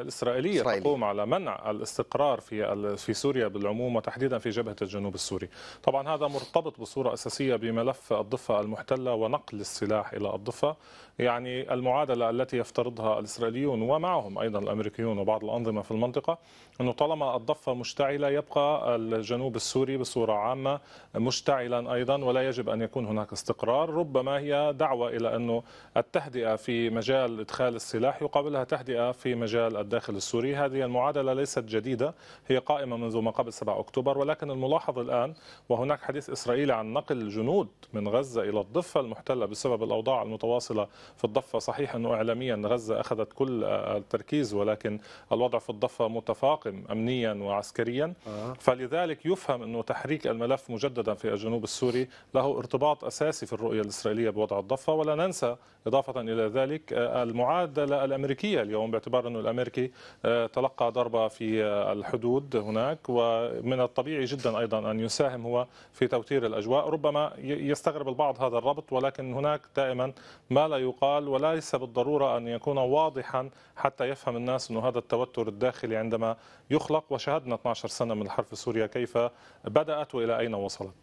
الإسرائيلية إسرائيلي. تقوم على منع الاستقرار في في سوريا بالعموم وتحديدا في جبهة الجنوب السوري طبعا هذا مرتبط بصورة أساسية بملف الضفة المحتلة ونقل السلاح إلى الضفة يعني المعادلة التي يفترضها الإسرائيليون ومعهم أيضا الأمريكيون وبعض الأنظمة في المنطقة أنه طالما الضفة مشتعلة يبقى الجنوب السوري بصورة عامة مشتعلا أيضا ولا يجب أن يكون هناك استقرار ربما هي دعوة إلى أنه التهدئة في مجال إدخال السلاح يقابلها تهدئة في مجال الداخل السوري هذه المعادلة ليست جديدة هي قائمة منذ ما قبل 7 أكتوبر ولكن الملاحظ الآن وهناك حديث إسرائيلي عن نقل جنود من غزة إلى الضفة المحتلة بسبب الأوضاع المتواصلة في الضفة صحيح أنه إعلاميا غزة أخذت كل التركيز ولكن الوضع في الضفة متفاقم أمنيا وعسكريا آه. فلذلك يفهم أنه تحريك الملف مجددا في الجنوب السوري له ارتباط أساسي في الرؤية الإسرائيلية بوضع الضفة ولا ننسى إضافة إلى ذلك آه، المعادلة الأمريكية اليوم باعتبار أنه الأمريكي الامريكي آه، تلقى ضربه في آه، الحدود هناك ومن الطبيعي جدا ايضا ان يساهم هو في توتير الاجواء ربما يستغرب البعض هذا الربط ولكن هناك دائما ما لا يقال وليس بالضروره ان يكون واضحا حتى يفهم الناس انه هذا التوتر الداخلي عندما يخلق وشهدنا 12 سنه من الحرب في سوريا كيف بدات والى اين وصلت